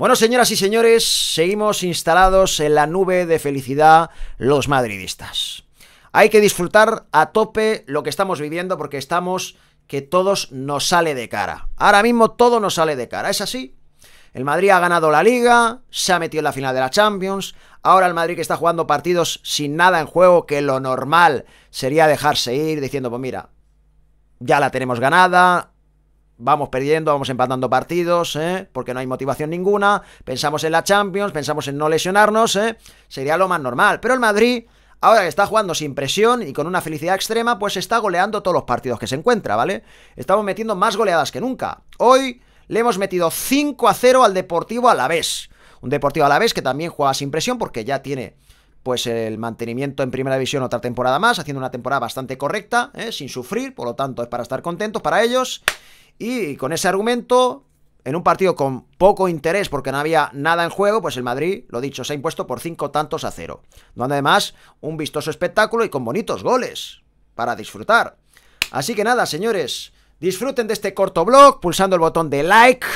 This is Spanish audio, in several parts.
Bueno, señoras y señores, seguimos instalados en la nube de felicidad los madridistas. Hay que disfrutar a tope lo que estamos viviendo porque estamos que todos nos sale de cara. Ahora mismo todo nos sale de cara, ¿es así? El Madrid ha ganado la liga, se ha metido en la final de la Champions, ahora el Madrid que está jugando partidos sin nada en juego, que lo normal sería dejarse ir diciendo, pues mira, ya la tenemos ganada, vamos perdiendo, vamos empatando partidos, ¿eh? porque no hay motivación ninguna, pensamos en la Champions, pensamos en no lesionarnos, ¿eh? sería lo más normal. Pero el Madrid, ahora que está jugando sin presión y con una felicidad extrema, pues está goleando todos los partidos que se encuentra, ¿vale? Estamos metiendo más goleadas que nunca. Hoy le hemos metido 5 a 0 al Deportivo Alavés. Un Deportivo Alavés que también juega sin presión porque ya tiene pues el mantenimiento en primera división otra temporada más, haciendo una temporada bastante correcta, ¿eh? sin sufrir, por lo tanto es para estar contentos para ellos. Y con ese argumento, en un partido con poco interés porque no había nada en juego, pues el Madrid, lo dicho, se ha impuesto por cinco tantos a cero. Donde además un vistoso espectáculo y con bonitos goles para disfrutar. Así que nada, señores, disfruten de este corto blog pulsando el botón de like.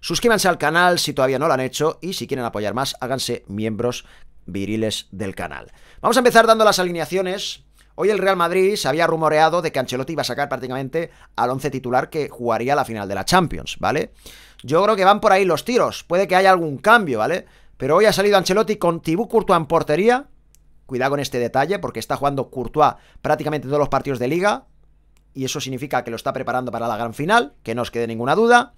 Suscríbanse al canal si todavía no lo han hecho y si quieren apoyar más, háganse miembros viriles del canal. Vamos a empezar dando las alineaciones Hoy el Real Madrid se había rumoreado de que Ancelotti iba a sacar prácticamente al once titular que jugaría la final de la Champions, ¿vale? Yo creo que van por ahí los tiros, puede que haya algún cambio, ¿vale? Pero hoy ha salido Ancelotti con Tibú Courtois en portería. Cuidado con este detalle porque está jugando Courtois prácticamente todos los partidos de liga y eso significa que lo está preparando para la gran final, que no os quede ninguna duda.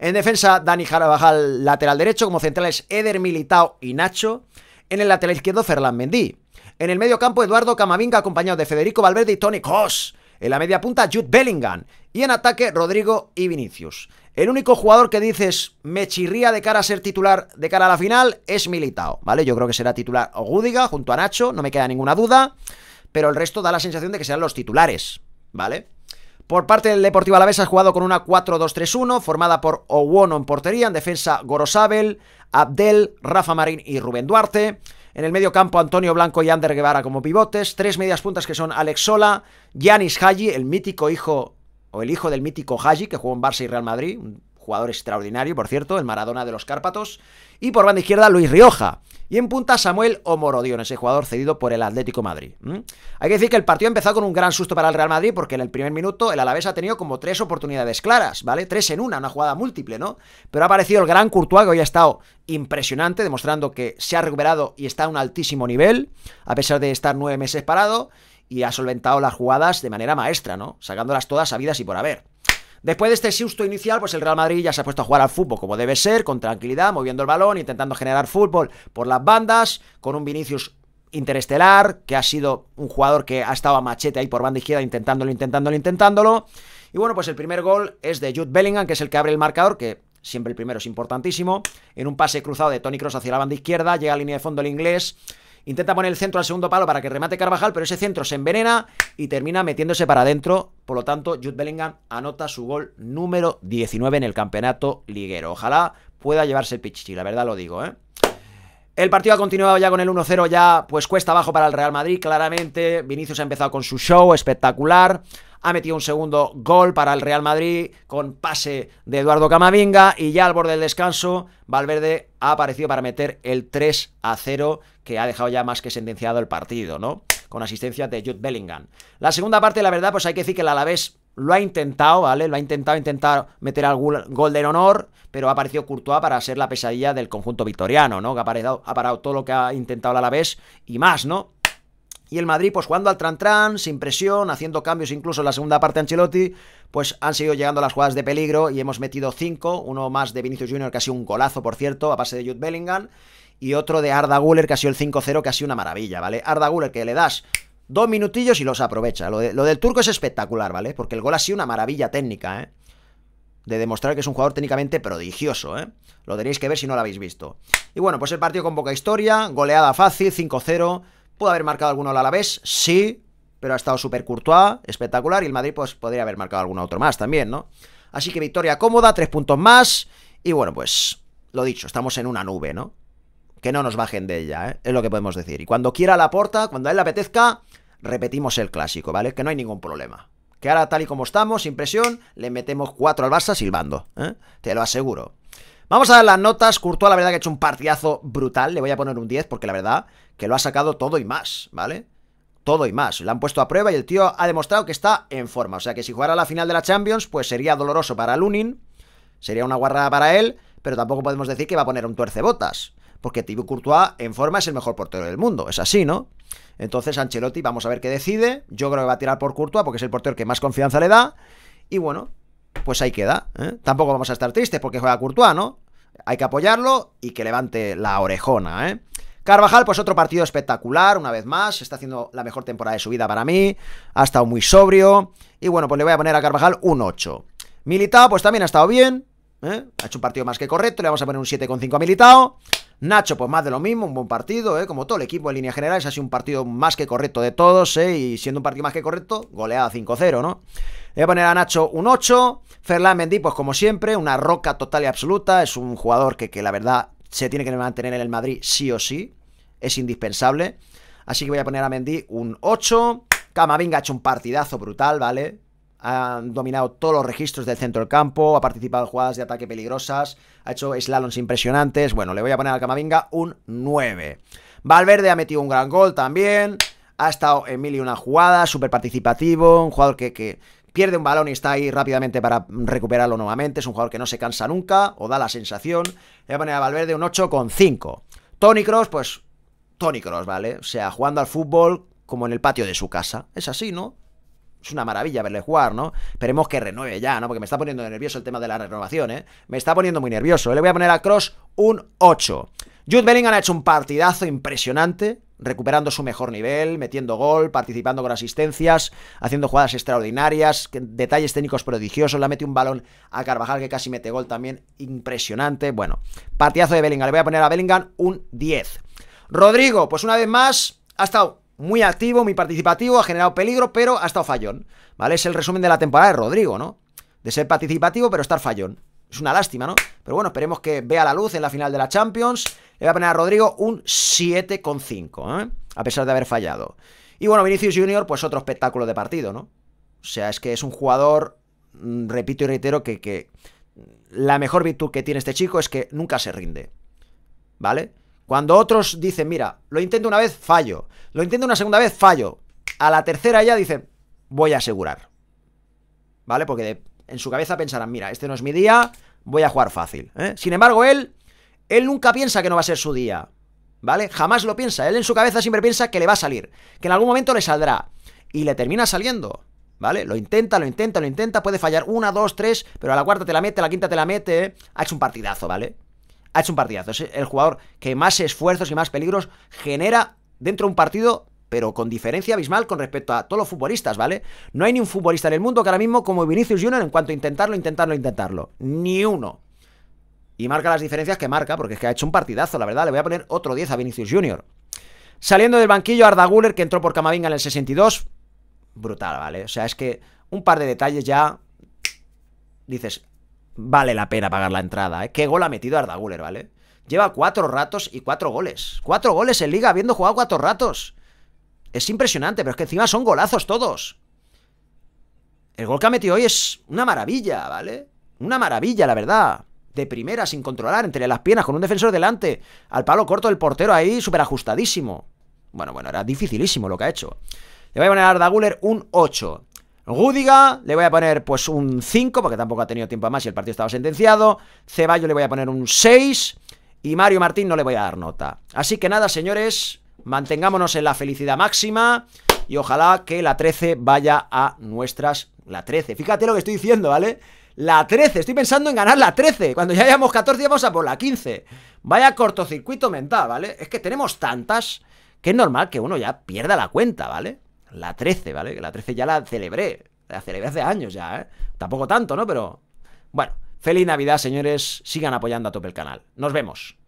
En defensa, Dani Jarabajal, lateral derecho, como centrales Eder Militao y Nacho. En el lateral izquierdo, Ferland Mendy. En el medio campo, Eduardo Camavinga, acompañado de Federico Valverde y Tony Kroos. En la media punta, Jude Bellingham. Y en ataque, Rodrigo y Vinicius. El único jugador que dices me chirría de cara a ser titular de cara a la final es Militao, ¿vale? Yo creo que será titular Gudiga junto a Nacho, no me queda ninguna duda. Pero el resto da la sensación de que serán los titulares, ¿vale? Por parte del Deportivo Alavés ha jugado con una 4-2-3-1, formada por Owono en portería, en defensa Gorosabel, Abdel, Rafa Marín y Rubén Duarte. En el medio campo, Antonio Blanco y Ander Guevara como pivotes. Tres medias puntas que son Alex Sola, Giannis Haji, el mítico hijo o el hijo del mítico Haji, que jugó en Barça y Real Madrid, jugador extraordinario, por cierto, el Maradona de los Cárpatos. Y por banda izquierda, Luis Rioja. Y en punta, Samuel Omorodion, ese jugador cedido por el Atlético Madrid. Hay que decir que el partido ha empezado con un gran susto para el Real Madrid, porque en el primer minuto el Alavés ha tenido como tres oportunidades claras, ¿vale? Tres en una, una jugada múltiple, ¿no? Pero ha aparecido el gran Courtois, que hoy ha estado impresionante, demostrando que se ha recuperado y está a un altísimo nivel, a pesar de estar nueve meses parado, y ha solventado las jugadas de manera maestra, ¿no? Sacándolas todas sabidas y por haber. Después de este susto inicial, pues el Real Madrid ya se ha puesto a jugar al fútbol como debe ser, con tranquilidad, moviendo el balón, intentando generar fútbol por las bandas, con un Vinicius interestelar, que ha sido un jugador que ha estado a machete ahí por banda izquierda intentándolo, intentándolo, intentándolo. Y bueno, pues el primer gol es de Jude Bellingham, que es el que abre el marcador, que siempre el primero es importantísimo. En un pase cruzado de Tony Cross hacia la banda izquierda, llega a línea de fondo el inglés, Intenta poner el centro al segundo palo para que remate Carvajal, pero ese centro se envenena y termina metiéndose para adentro. Por lo tanto, Jude Bellingham anota su gol número 19 en el campeonato liguero. Ojalá pueda llevarse el pichichi, la verdad lo digo, ¿eh? El partido ha continuado ya con el 1-0, ya pues cuesta abajo para el Real Madrid, claramente. Vinicius ha empezado con su show espectacular. Ha metido un segundo gol para el Real Madrid con pase de Eduardo Camavinga. Y ya al borde del descanso, Valverde ha aparecido para meter el 3 0 que ha dejado ya más que sentenciado el partido, ¿no? Con asistencia de Jude Bellingham. La segunda parte, la verdad, pues hay que decir que el Alavés lo ha intentado, ¿vale? Lo ha intentado intentar meter algún gol de honor, pero ha aparecido Courtois para ser la pesadilla del conjunto victoriano, ¿no? Que ha, parado, ha parado todo lo que ha intentado el Alavés y más, ¿no? Y el Madrid, pues jugando al Trantran, sin presión, haciendo cambios incluso en la segunda parte de Ancelotti, pues han seguido llegando las jugadas de peligro y hemos metido cinco, uno más de Vinicius Junior, sido un golazo, por cierto, a base de Jude Bellingham y otro de Arda Guller, que ha sido el 5-0, que ha sido una maravilla, ¿vale? Arda Guller, que le das dos minutillos y los aprovecha. Lo, del turco es espectacular, ¿vale? Porque el gol ha sido una maravilla técnica, ¿eh? De demostrar que es un jugador técnicamente prodigioso, ¿eh? Lo tenéis que ver si no lo habéis visto. Y bueno, pues el partido con poca historia, goleada fácil, 5-0. ¿Puede haber marcado alguno al Alavés? Sí, pero ha estado súper Courtois, espectacular. Y el Madrid, pues, podría haber marcado alguno otro más también, ¿no? Así que victoria cómoda, tres puntos más. Y bueno, pues, lo dicho, estamos en una nube, ¿no? que no nos bajen de ella, ¿eh? es lo que podemos decir. Y cuando quiera la porta, cuando a él le apetezca, repetimos el clásico, ¿vale? Que no hay ningún problema. Que ahora, tal y como estamos, sin presión, le metemos cuatro al Barça silbando, ¿eh? te lo aseguro. Vamos a dar las notas. curto la verdad que ha hecho un partidazo brutal. Le voy a poner un 10 porque la verdad que lo ha sacado todo y más, ¿vale? Todo y más. Lo han puesto a prueba y el tío ha demostrado que está en forma. O sea que si jugara la final de la Champions, pues sería doloroso para Lunin. Sería una guarrada para él, pero tampoco podemos decir que va a poner un tuercebotas porque Thibaut Courtois en forma es el mejor portero del mundo, es así, ¿no? Entonces Ancelotti, vamos a ver qué decide, yo creo que va a tirar por Courtois porque es el portero que más confianza le da, y bueno, pues ahí queda, ¿eh? Tampoco vamos a estar tristes porque juega Courtois, ¿no? Hay que apoyarlo y que levante la orejona, ¿eh? Carvajal, pues otro partido espectacular, una vez más. Está haciendo la mejor temporada de su vida para mí. Ha estado muy sobrio. Y bueno, pues le voy a poner a Carvajal un 8. Militao, pues también ha estado bien. ¿eh? Ha hecho un partido más que correcto. Le vamos a poner un 7,5 a Militao. Nacho, pues más de lo mismo, un buen partido, ¿eh? como todo el equipo en línea general, ha sido un partido más que correcto de todos, ¿eh? y siendo un partido más que correcto, goleada 5-0, ¿no? voy a poner a Nacho un 8, Ferland Mendy, pues como siempre, una roca total y absoluta, es un jugador que, que la verdad se tiene que mantener en el Madrid sí o sí, es indispensable, así que voy a poner a Mendy un 8, Camavinga ha hecho un partidazo brutal, ¿vale? ha dominado todos los registros del centro del campo, ha participado en jugadas de ataque peligrosas, ha hecho slaloms impresionantes. Bueno, le voy a poner al Camavinga un 9. Valverde ha metido un gran gol también. Ha estado en mil una jugada, súper participativo, un jugador que, que, pierde un balón y está ahí rápidamente para recuperarlo nuevamente. Es un jugador que no se cansa nunca o da la sensación. Le voy a poner a Valverde un 8,5. Tony Cross, pues Tony Cross, ¿vale? O sea, jugando al fútbol como en el patio de su casa. Es así, ¿no? es una maravilla verle jugar, ¿no? Esperemos que renueve ya, ¿no? Porque me está poniendo nervioso el tema de la renovación, ¿eh? Me está poniendo muy nervioso. ¿eh? Le voy a poner a Cross un 8. Jude Bellingham ha hecho un partidazo impresionante, recuperando su mejor nivel, metiendo gol, participando con asistencias, haciendo jugadas extraordinarias, detalles técnicos prodigiosos, la mete un balón a Carvajal que casi mete gol también, impresionante. Bueno, partidazo de Bellingham, le voy a poner a Bellingham un 10. Rodrigo, pues una vez más, ha estado muy activo, muy participativo, ha generado peligro, pero ha estado fallón. ¿Vale? Es el resumen de la temporada de Rodrigo, ¿no? De ser participativo, pero estar fallón. Es una lástima, ¿no? Pero bueno, esperemos que vea la luz en la final de la Champions. Le va a poner a Rodrigo un 7,5, ¿eh? A pesar de haber fallado. Y bueno, Vinicius Junior, pues otro espectáculo de partido, ¿no? O sea, es que es un jugador, mm, repito y reitero, que, que la mejor virtud que tiene este chico es que nunca se rinde. ¿Vale? Cuando otros dicen, mira, lo intento una vez, fallo. Lo intento una segunda vez, fallo. A la tercera ya dicen, voy a asegurar. ¿Vale? Porque en su cabeza pensarán, mira, este no es mi día, voy a jugar fácil. ¿eh? Sin embargo, él, él nunca piensa que no va a ser su día. ¿Vale? Jamás lo piensa. Él en su cabeza siempre piensa que le va a salir. Que en algún momento le saldrá. Y le termina saliendo. ¿Vale? Lo intenta, lo intenta, lo intenta. Puede fallar una, dos, tres. Pero a la cuarta te la mete, a la quinta te la mete. Ha hecho un partidazo, ¿vale? ha hecho un partidazo. Es el jugador que más esfuerzos y más peligros genera dentro de un partido pero con diferencia abismal con respecto a todos los futbolistas, ¿vale? No hay ni un futbolista en el mundo que ahora mismo como Vinicius Junior en cuanto a intentarlo, intentarlo, intentarlo. Ni uno. Y marca las diferencias que marca, porque es que ha hecho un partidazo, la verdad. Le voy a poner otro 10 a Vinicius Junior. Saliendo del banquillo, Arda Guller, que entró por Camavinga en el 62. Brutal, ¿vale? O sea, es que un par de detalles ya... Dices, vale la pena pagar la entrada. ¿eh? Qué gol ha metido Arda Guller, ¿vale? Lleva cuatro ratos y cuatro goles. Cuatro goles en liga habiendo jugado cuatro ratos. Es impresionante, pero es que encima son golazos todos. El gol que ha metido hoy es una maravilla, ¿vale? Una maravilla, la verdad. De primera, sin controlar, entre las piernas, con un defensor delante. Al palo corto del portero ahí, súper ajustadísimo. Bueno, bueno, era dificilísimo lo que ha hecho. Le voy a poner a Arda un 8. Rúdiga, le voy a poner pues un 5, porque tampoco ha tenido tiempo más y el partido estaba sentenciado. Ceballos le voy a poner un 6 y Mario Martín no le voy a dar nota. Así que nada, señores, mantengámonos en la felicidad máxima y ojalá que la 13 vaya a nuestras... La 13, fíjate lo que estoy diciendo, ¿vale? La 13, estoy pensando en ganar la 13. Cuando ya hayamos 14 vamos a por la 15. Vaya cortocircuito mental, ¿vale? Es que tenemos tantas que es normal que uno ya pierda la cuenta, ¿vale? la 13, ¿vale? Que la 13 ya la celebré. La celebré hace años ya, ¿eh? Tampoco tanto, ¿no? Pero. Bueno, feliz Navidad, señores. Sigan apoyando a tope el canal. Nos vemos.